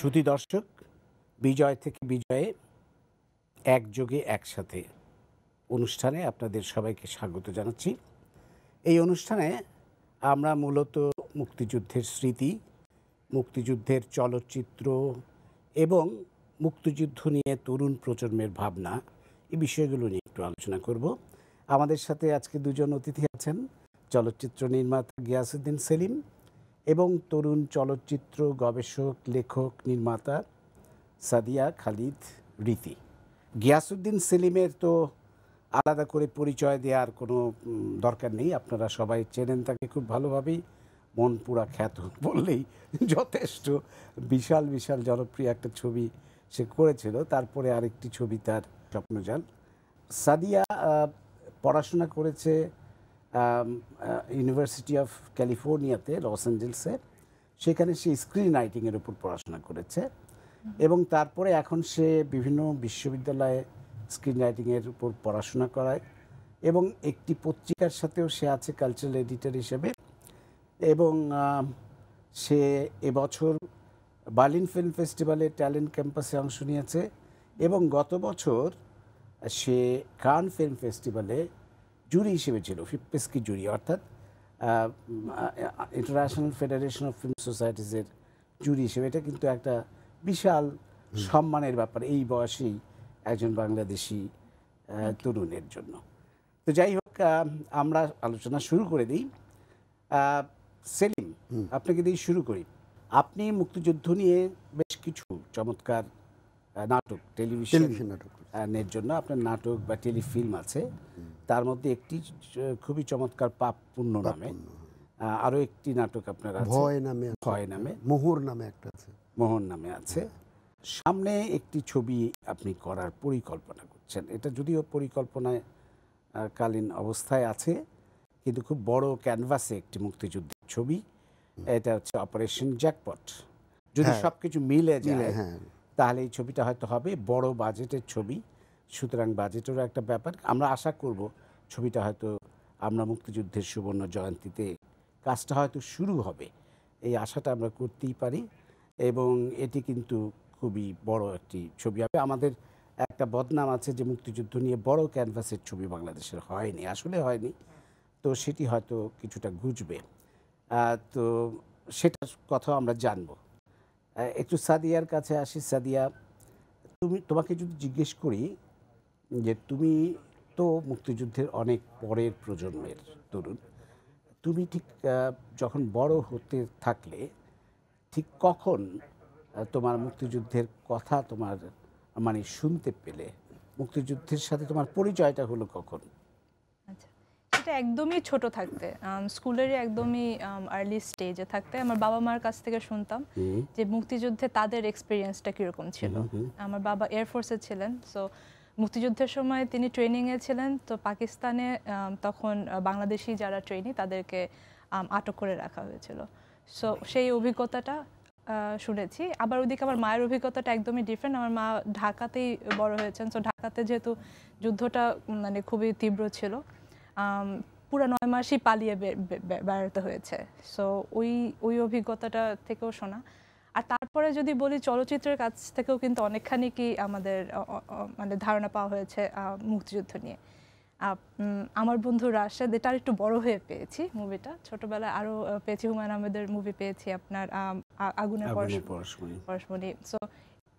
সুতি দর্শক বিজয় থেকে বিজয়ে একযোগে একসাথে অনুষ্ঠানে আপনাদের সবাইকে স্বাগত জানাচ্ছি এই অনুষ্ঠানে আমরা মূলত মুক্তিযুদ্ধের স্মৃতি মুক্তিযুদ্ধের চলচ্চিত্র এবং মুক্তিযুদ্ধ নিয়ে তরুণ প্রজন্মের ভাবনা এই বিষয়গুলো নিয়ে একটু আলোচনা করব আমাদের সাথে আজকে দুজন অতিথি আছেন চলচ্চিত্র নির্মাতা গিয়াসুদ্দিন সেলিম এবং তরুণ চলচ্চিত্র গবেষক লেখক নির্মাতা সাদিয়া খালিদ রীতি গিয়াসুদ্দিন সেলিমের তো আলাদা করে পরিচয় দেওয়ার কোনো দরকার নেই আপনারা সবাই চেনেন তাকে খুব ভালোভাবেই মন পুরা খ্যাত বললেই যথেষ্ট বিশাল বিশাল জনপ্রিয় একটা ছবি সে করেছিল তারপরে আরেকটি ছবি তার স্বপ্নজাল সাদিয়া পড়াশোনা করেছে ইউনিভার্সিটি অফ ক্যালিফোর্নিয়াতে লস অ্যাঞ্জেলসে সেখানে সে স্ক্রিন রাইটিংয়ের উপর পড়াশোনা করেছে এবং তারপরে এখন সে বিভিন্ন বিশ্ববিদ্যালয়ে স্ক্রিন রাইটিংয়ের উপর পড়াশোনা করায় এবং একটি পত্রিকার সাথেও সে আছে কালচারাল এডিটর হিসেবে এবং সে এবছর বার্লিন ফিল্ম ফেস্টিভ্যালে ট্যালেন্ট ক্যাম্পাসে অংশ নিয়েছে এবং গত বছর সে কান ফিল্ম ফেস্টিভ্যালে জুরি হিসেবে ছিল ফিপেসকি জুরি অর্থাৎ ইন্টারন্যাশনাল ফেডারেশন অফ ফিল্ম সোসাইটিসের জুরি হিসেবে এটা কিন্তু একটা বিশাল সম্মানের ব্যাপার এই বয়সেই একজন বাংলাদেশি তরুণের জন্য তো যাই হোক আমরা আলোচনা শুরু করে দিই সেলিম আপনাকে দিয়ে শুরু করি আপনি মুক্তিযুদ্ধ নিয়ে বেশ কিছু চমৎকার নাটক টেলিভিশন এর জন্য আপনার নাটক বা টেলিফিল্ম আছে তার মধ্যে একটি খুবই চমৎকার পাপ পূর্ণ নামে আরও একটি নাটক আপনার ভয় নামে ভয় নামে মোহর নামে একটা আছে মোহর নামে আছে হ্যাঁ। সামনে একটি ছবি আপনি করার পরিকল্পনা করছেন এটা যদিও পরিকল্পনায় কালীন অবস্থায় আছে কিন্তু খুব বড় ক্যানভাসে একটি মুক্তিযুদ্ধের ছবি এটা হচ্ছে অপারেশন জ্যাকপট যদি হ্যাঁ। সবকিছু মিলে যায় হ্যাঁ। তাহলে এই ছবিটা হয়তো হবে বড় বাজেটের ছবি সুতরাং বাজেটেরও একটা ব্যাপার আমরা আশা করব ছবিটা হয়তো আমরা মুক্তিযুদ্ধের সুবর্ণ জয়ন্তীতে কাজটা হয়তো শুরু হবে এই আশাটা আমরা করতেই পারি এবং এটি কিন্তু খুবই বড় একটি ছবি হবে আমাদের একটা বদনাম আছে যে মুক্তিযুদ্ধ নিয়ে বড় ক্যানভাসের ছবি বাংলাদেশের হয়নি আসলে হয়নি তো সেটি হয়তো কিছুটা ঘুচবে তো সেটার কথাও আমরা জানবো একটু সাদিয়ার কাছে আসি সাদিয়া তুমি তোমাকে যদি জিজ্ঞেস করি যে তুমি তো মুক্তিযুদ্ধের অনেক পরের প্রজন্মের তরুণ তুমি ঠিক যখন বড় হতে থাকলে ঠিক কখন তোমার মুক্তিযুদ্ধের কথা তোমার মানে শুনতে পেলে মুক্তিযুদ্ধের সাথে তোমার পরিচয়টা হলো কখন বয়সটা একদমই ছোট থাকতে স্কুলেরই একদমই আর্লি স্টেজে থাকতে আমার বাবা মার কাছ থেকে শুনতাম যে মুক্তিযুদ্ধে তাদের এক্সপিরিয়েন্সটা কীরকম ছিল আমার বাবা এয়ারফোর্সে ছিলেন সো মুক্তিযুদ্ধের সময় তিনি ট্রেনিংয়ে ছিলেন তো পাকিস্তানে তখন বাংলাদেশি যারা ট্রেনি তাদেরকে আটক করে রাখা হয়েছিল সো সেই অভিজ্ঞতাটা শুনেছি আবার ওদিকে আমার মায়ের অভিজ্ঞতাটা একদমই ডিফারেন্ট আমার মা ঢাকাতেই বড় হয়েছেন সো ঢাকাতে যেহেতু যুদ্ধটা মানে খুবই তীব্র ছিল পুরো নয় মাসই পালিয়ে বেড়াতে হয়েছে সো ওই ওই অভিজ্ঞতাটা থেকেও শোনা আর তারপরে যদি বলি চলচ্চিত্রের কাছ থেকেও কিন্তু অনেকখানি কি আমাদের মানে ধারণা পাওয়া হয়েছে মুক্তিযুদ্ধ নিয়ে আমার বন্ধু রাশেদ এটা একটু বড় হয়ে পেয়েছি মুভিটা ছোটবেলায় আরও পেয়েছি হুমায়ুন আহমেদের মুভি পেয়েছি আপনার আগুনের পরশমণি সো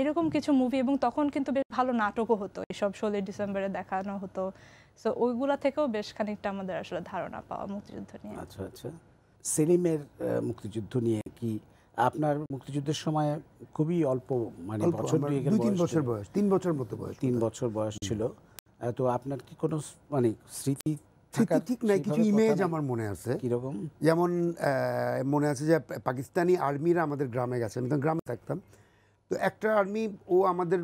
এরকম কিছু মুভি এবং তখন কিন্তু বেশ ভালো নাটকও হতো এসব ষোলোই ডিসেম্বরে দেখানো হতো সো ওইগুলা থেকেও বেশ খানিকটা আমাদের আসলে ধারণা পাওয়া মুক্তিযুদ্ধ নিয়ে আচ্ছা আচ্ছা সেলিমের মুক্তিযুদ্ধ নিয়ে কি আপনার মুক্তিযুদ্ধের সময় খুবই অল্প মানে বছর দুই তিন বছর বয়স তিন বছর মতো বয়স তিন বছর বয়স ছিল তো আপনার কি কোনো মানে স্মৃতি স্মৃতি ঠিক নাই কিছু ইমেজ আমার মনে আছে কিরকম যেমন মনে আছে যে পাকিস্তানি আর্মিরা আমাদের গ্রামে গেছে আমি তো গ্রামে থাকতাম তো একটা আর্মি ও আমাদের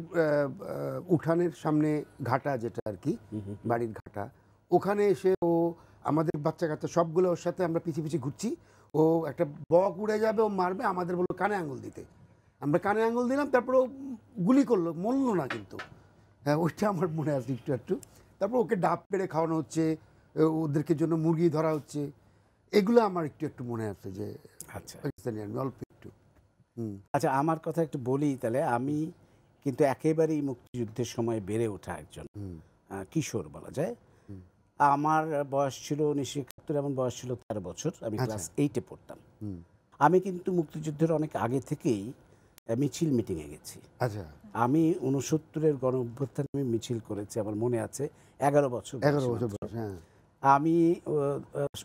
উঠানের সামনে ঘাটা যেটা আর কি বাড়ির ঘাটা ওখানে এসে ও আমাদের বাচ্চা কাচ্চা সবগুলো ওর সাথে আমরা পিছিয়ে পিছিয়ে ঘুরছি ও একটা বক উড়ে যাবে ও মারবে আমাদের বললো কানে আঙুল দিতে আমরা কানে আঙুল দিলাম তারপর ও গুলি করলো মরলো না কিন্তু হ্যাঁ ওইটা আমার মনে আছে একটু একটু তারপর ওকে ডাব পেড়ে খাওয়ানো হচ্ছে ওদেরকে জন্য মুরগি ধরা হচ্ছে এগুলো আমার একটু একটু মনে আছে যে আচ্ছা পাকিস্তানি আর্মি অল্প একটু আচ্ছা আমার কথা একটু বলি তাহলে আমি কিন্তু একেবারেই মুক্তিযুদ্ধের সময় বেড়ে ওঠা একজন কিশোর বলা যায় আমার বয়স ছিল উনিশশো একাত্তর এমন বয়স ছিল তেরো বছর আমি আচ্ছা। ক্লাস এইটে পড়তাম আমি কিন্তু মুক্তিযুদ্ধের অনেক আগে থেকেই মিছিল মিটিংয়ে গেছি আচ্ছা আমি উনসত্তরের গণ অভ্যুত্থান আমি মিছিল করেছি আমার মনে আছে এগারো বছর এগারো বছর হ্যাঁ। আমি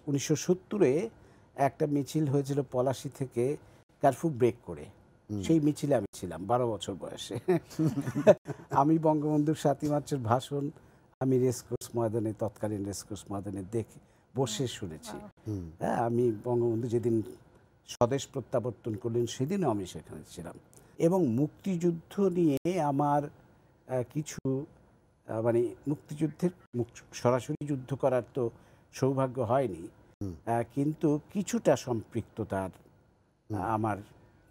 উনিশশো সত্তরে একটা মিছিল হয়েছিল পলাশি থেকে কারফু ব্রেক করে সেই মিছিলে আমি ছিলাম বারো বছর বয়সে আমি বঙ্গবন্ধুর সাতই মার্চের ভাষণ আমি রেসকোর্স ময়দানে তৎকালীন রেসকোর্স ময়দানে দেখে বসে শুনেছি হ্যাঁ আমি বঙ্গবন্ধু যেদিন স্বদেশ প্রত্যাবর্তন করলেন সেদিনও আমি সেখানে ছিলাম এবং মুক্তিযুদ্ধ নিয়ে আমার কিছু মানে মুক্তিযুদ্ধের সরাসরি যুদ্ধ করার তো সৌভাগ্য হয়নি কিন্তু কিছুটা সম্পৃক্ততার আমার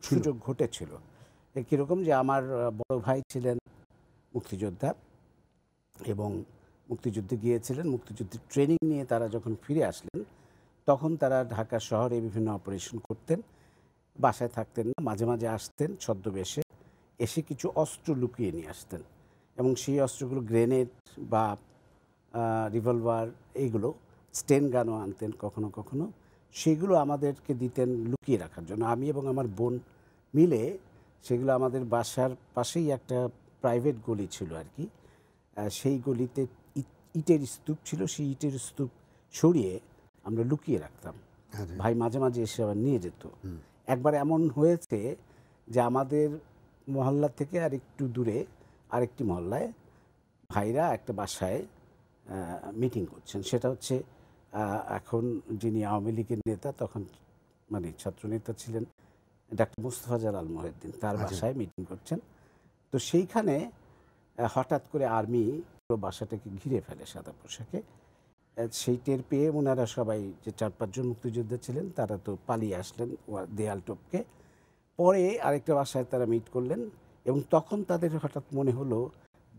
সুযোগ ঘটেছিল কীরকম যে আমার বড় ভাই ছিলেন মুক্তিযোদ্ধা এবং মুক্তিযুদ্ধে গিয়েছিলেন মুক্তিযুদ্ধের ট্রেনিং নিয়ে তারা যখন ফিরে আসলেন তখন তারা ঢাকা শহরে বিভিন্ন অপারেশন করতেন বাসায় থাকতেন না মাঝে মাঝে আসতেন ছদ্মবেশে এসে কিছু অস্ত্র লুকিয়ে নিয়ে আসতেন এবং সেই অস্ত্রগুলো গ্রেনেড বা রিভলভার এইগুলো স্টেন গানও আনতেন কখনো কখনো সেগুলো আমাদেরকে দিতেন লুকিয়ে রাখার জন্য আমি এবং আমার বোন মিলে সেগুলো আমাদের বাসার পাশেই একটা প্রাইভেট গলি ছিল আর কি সেই গলিতে ইটের স্তূপ ছিল সেই ইটের স্তূপ সরিয়ে আমরা লুকিয়ে রাখতাম আচ্ছা। ভাই মাঝে মাঝে এসে আবার নিয়ে যেত একবার এমন হয়েছে যে আমাদের মহল্লা থেকে আর একটু দূরে আরেকটি মহল্লায় ভাইরা একটা বাসায় মিটিং করছেন সেটা হচ্ছে এখন যিনি আওয়ামী লীগের নেতা তখন মানে ছাত্রনেতা ছিলেন ডাক্তার মুস্তফা জালাল মহিউদ্দিন তার আচ্ছা। বাসায় মিটিং করছেন তো সেইখানে হঠাৎ করে আর্মি পুরো বাসাটাকে ঘিরে ফেলে সাদা পোশাকে সেই টের পেয়ে ওনারা সবাই যে চার পাঁচজন মুক্তিযোদ্ধা ছিলেন তারা তো পালিয়ে আসলেন দেয়াল টপকে পরে আরেকটা বাসায় তারা মিট করলেন এবং তখন তাদের হঠাৎ মনে হলো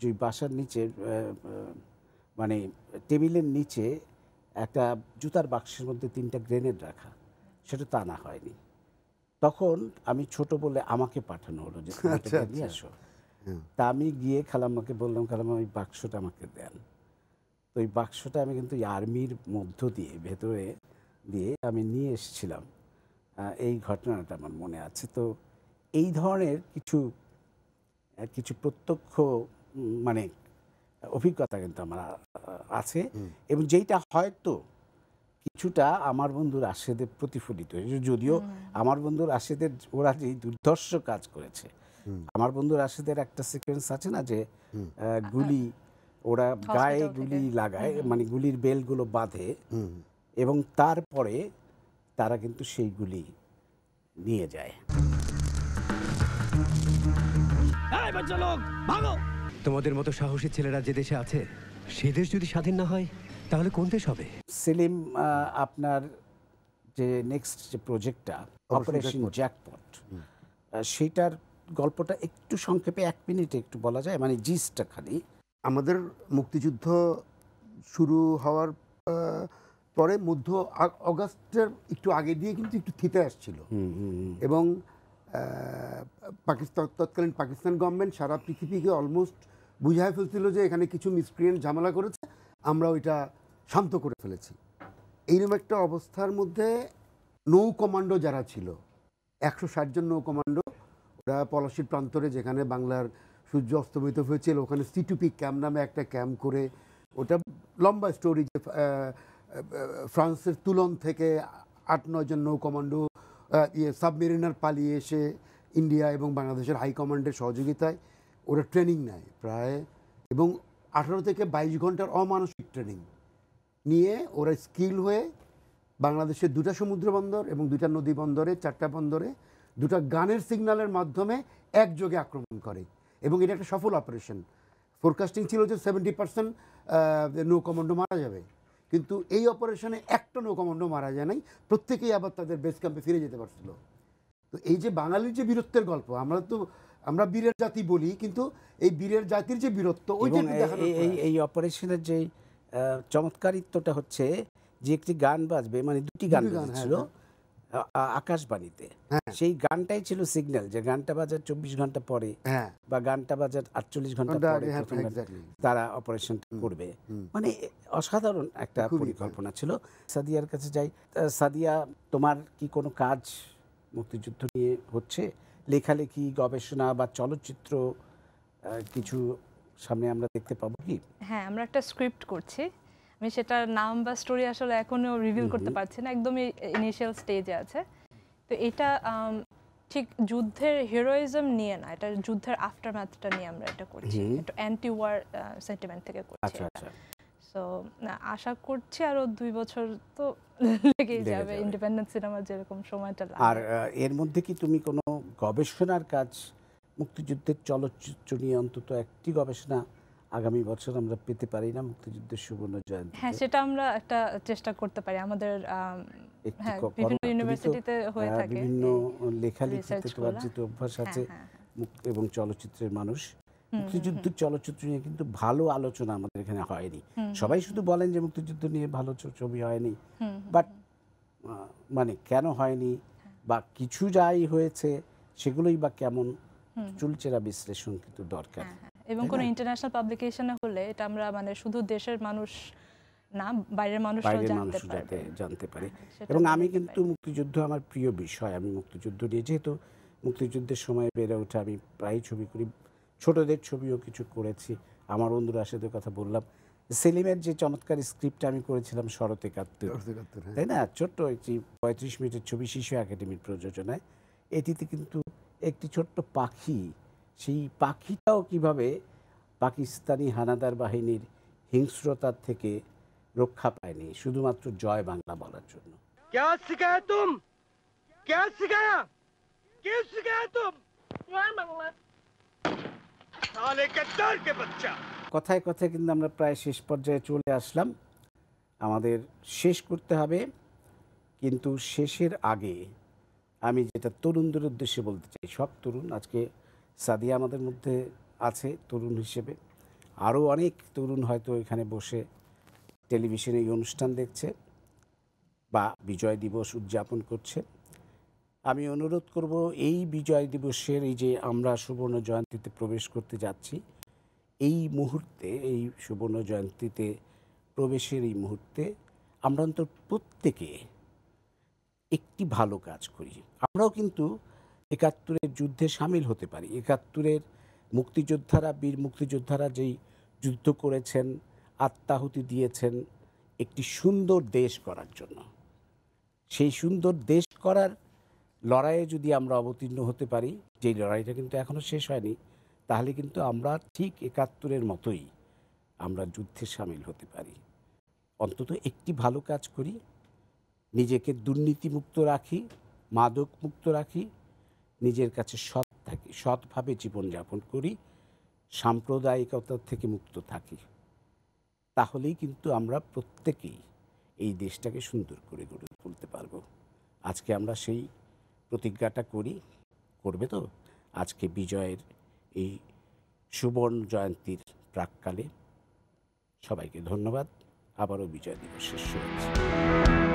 যে বাসার নিচে মানে টেবিলের নিচে একটা জুতার বাক্সের মধ্যে তিনটা গ্রেনেড রাখা সেটা তা না হয়নি তখন আমি ছোট বলে আমাকে পাঠানো হলো যে আচ্ছা, আচ্ছা। নিয়ে আসো তা আমি গিয়ে খালাম্মাকে বললাম খালাম্মা ওই বাক্সটা আমাকে দেন তো ওই বাক্সটা আমি কিন্তু আর্মির মধ্য দিয়ে ভেতরে দিয়ে আমি নিয়ে এসেছিলাম এই ঘটনাটা আমার মনে আছে তো এই ধরনের কিছু কিছু প্রত্যক্ষ মানে অভিজ্ঞতা কিন্তু আমার আছে এবং যেইটা হয়তো কিছুটা আমার বন্ধু আশেদের প্রতিফলিত হয়েছে যদিও আমার বন্ধু আশেদের ওরা যে দুর্ধর্ষ কাজ করেছে আমার বন্ধু রাশেদের একটা সিকোয়েন্স আছে না যে গুলি ওরা গায়ে গুলি লাগায় মানে গুলির বেলগুলো বাঁধে এবং তারপরে তারা কিন্তু সেই গুলি নিয়ে যায় ভাঙো তোমাদের মতো সাহসী ছেলেরা যে দেশে আছে সে দেশ যদি স্বাধীন না হয় তাহলে কোন দেশ হবে সেলিম আপনার যে নেক্সট যে প্রজেক্টটা অপারেশন জ্যাকপট সেটার গল্পটা একটু সংক্ষেপে এক মিনিটে একটু বলা যায় মানে জিসটা খালি আমাদের মুক্তিযুদ্ধ শুরু হওয়ার পরে মধ্য অগাস্টের একটু আগে দিয়ে কিন্তু একটু থিতে আসছিল এবং পাকিস্তান তৎকালীন পাকিস্তান গভর্নমেন্ট সারা পৃথিবীকে অলমোস্ট বুঝায় ফেলছিল যে এখানে কিছু মিসক্রিয়েন্ট ঝামেলা করেছে আমরা ওইটা শান্ত করে ফেলেছি এইরকম একটা অবস্থার মধ্যে নৌ কমান্ডো যারা ছিল একশো ষাটজন নৌ কমান্ডো ওরা পলাশির প্রান্তরে যেখানে বাংলার সূর্য অস্তমিত হয়েছিল ওখানে সিটুপি ক্যাম্প নামে একটা ক্যাম্প করে ওটা লম্বা স্টোরি যে ফ্রান্সের তুলন থেকে আট নয়জন নৌ কমান্ডো ইয়ে সাবমেরিনার পালিয়ে এসে ইন্ডিয়া এবং বাংলাদেশের হাইকমান্ডের সহযোগিতায় ওরা ট্রেনিং নেয় প্রায় এবং আঠারো থেকে বাইশ ঘন্টার অমানসিক ট্রেনিং নিয়ে ওরা স্কিল হয়ে বাংলাদেশের দুটা সমুদ্র বন্দর এবং দুটা নদী বন্দরে চারটা বন্দরে দুটা গানের সিগন্যালের মাধ্যমে একযোগে আক্রমণ করে এবং এটা একটা সফল অপারেশন ফোরকাস্টিং ছিল যে সেভেন্টি পার্সেন্ট নৌ মারা যাবে কিন্তু এই অপারেশনে একটা নৌ মারা যায় নাই প্রত্যেকেই আবার তাদের বেস ক্যাম্পে ফিরে যেতে পারছিল তো এই যে বাঙালির যে বীরত্বের গল্প আমরা তো আমরা বীরের জাতি বলি কিন্তু এই বীরের জাতির যে বীরত্ব ওইটা এই অপারেশনের যে চমৎকারিত্বটা হচ্ছে যে একটি গান বাজবে মানে দুটি গান হ্যাঁ, ছিল হ্যাঁ। আকাশবাণীতে হ্যাঁ। সেই গানটাই ছিল সিগন্যাল যে গানটা বাজার চব্বিশ ঘন্টা পরে বা গানটা বাজার আটচল্লিশ ঘন্টা পরে তারা অপারেশনটা করবে মানে অসাধারণ একটা পরিকল্পনা ছিল সাদিয়ার কাছে যাই সাদিয়া তোমার কি কোনো কাজ মুক্তিযুদ্ধ নিয়ে হচ্ছে লেখালেখি গবেষণা বা চলচ্চিত্র কিছু সামনে আমরা দেখতে পাবো কি হ্যাঁ আমরা একটা স্ক্রিপ্ট করছি আমি সেটার নাম বা স্টোরি আসলে এখনও রিভিল করতে পারছি না একদমই ইনিশিয়াল স্টেজে আছে তো এটা ঠিক যুদ্ধের হিরোইজম নিয়ে না এটা যুদ্ধের আফটারম্যাথটা নিয়ে আমরা এটা করছি অ্যান্টি ওয়ার সেন্টিমেন্ট থেকে করছি আচ্ছা, সো আশা করছি আরো দুই বছর তো লেগেই যাবে ইন্ডিপেন্ডেন্ট সিনেমা যেরকম সময়টা লাগে আর এর মধ্যে কি তুমি কোনো গবেষণার কাজ মুক্তিযুদ্ধের চলচ্চিত্র নিয়ে অন্তত একটি গবেষণা আগামী বছর আমরা পেতে পারি না মুক্তিযুদ্ধের সুবর্ণ জয়ন্তী হ্যাঁ সেটা আমরা একটা চেষ্টা করতে পারি আমাদের হ্যাঁ, বিভিন্ন ইউনিভার্সিটিতে হয়ে থাকে বিভিন্ন লেখালেখিতে তোমার যেহেতু অভ্যাস হ্যাঁ, আছে হ্যাঁ, এবং চলচ্চিত্রের মানুষ মুক্তিযুদ্ধ চলচ্চিত্র নিয়ে কিন্তু ভালো আলোচনা আমাদের এখানে হয়নি সবাই শুধু বলেন যে মুক্তিযুদ্ধ নিয়ে ভালো ছবি হয়নি বাট মানে কেন হয়নি বা কিছু যাই হয়েছে সেগুলোই বা কেমন চুলচেরা বিশ্লেষণ কিন্তু দরকার হ্যাঁ, হ্যাঁ, এবং কোনো ইন্টারন্যাশনাল পাবলিকেশনে হলে এটা আমরা মানে শুধু দেশের মানুষ না বাইরের মানুষ যাতে জানতে পারে হ্যাঁ, এবং আমি কিন্তু মুক্তিযুদ্ধ আমার প্রিয় বিষয় আমি মুক্তিযুদ্ধ নিয়ে যেহেতু মুক্তিযুদ্ধের সময় বেড়ে ওঠা আমি প্রায় ছবি করি ছোটদের ছবিও কিছু করেছি আমার বন্ধুরা সাথে কথা বললাম সেলিমের যে চমৎকার স্ক্রিপ্ট আমি করেছিলাম শরৎ একাত্তর হ্যাঁ। তাই না ছোট্ট একটি পঁয়ত্রিশ মিনিটের ছবি শিশু একাডেমির প্রযোজনায় এটিতে কিন্তু একটি ছোট্ট পাখি সেই পাখিটাও কিভাবে পাকিস্তানি হানাদার বাহিনীর হিংস্রতার থেকে রক্ষা পায়নি শুধুমাত্র জয় বাংলা বলার জন্য क्या কথায় কথায় কিন্তু আমরা প্রায় শেষ পর্যায়ে চলে আসলাম আমাদের শেষ করতে হবে কিন্তু শেষের আগে আমি যেটা তরুণদের উদ্দেশ্যে বলতে চাই সব তরুণ আজকে সাদিয়া আমাদের মধ্যে আছে তরুণ হিসেবে আরও অনেক তরুণ হয়তো এখানে বসে টেলিভিশনে এই অনুষ্ঠান দেখছে বা বিজয় দিবস উদযাপন করছে আমি অনুরোধ করব এই বিজয় দিবসের এই যে আমরা সুবর্ণ জয়ন্তীতে প্রবেশ করতে যাচ্ছি এই মুহূর্তে এই সুবর্ণ জয়ন্তীতে প্রবেশের এই মুহূর্তে আমরা অন্তত প্রত্যেকে একটি ভালো কাজ করি আমরাও কিন্তু একাত্তরের যুদ্ধে সামিল হতে পারি একাত্তরের মুক্তিযোদ্ধারা বীর মুক্তিযোদ্ধারা যেই যুদ্ধ করেছেন আত্মাহুতি দিয়েছেন একটি সুন্দর দেশ করার জন্য সেই সুন্দর দেশ করার লড়াইয়ে যদি আমরা অবতীর্ণ হতে পারি যেই লড়াইটা কিন্তু এখনও শেষ হয়নি তাহলে কিন্তু আমরা ঠিক একাত্তরের মতোই আমরা যুদ্ধে সামিল হতে পারি অন্তত একটি ভালো কাজ করি নিজেকে দুর্নীতিমুক্ত রাখি মাদক মুক্ত রাখি নিজের কাছে সৎ থাকি সৎভাবে জীবনযাপন করি সাম্প্রদায়িকতার থেকে মুক্ত থাকি তাহলেই কিন্তু আমরা প্রত্যেকেই এই দেশটাকে সুন্দর করে গড়ে তুলতে পারব আজকে আমরা সেই প্রতিজ্ঞাটা করি করবে তো আজকে বিজয়ের এই সুবর্ণ জয়ন্তীর প্রাককালে সবাইকে ধন্যবাদ আবারও বিজয় দিবসের শুভেচ্ছা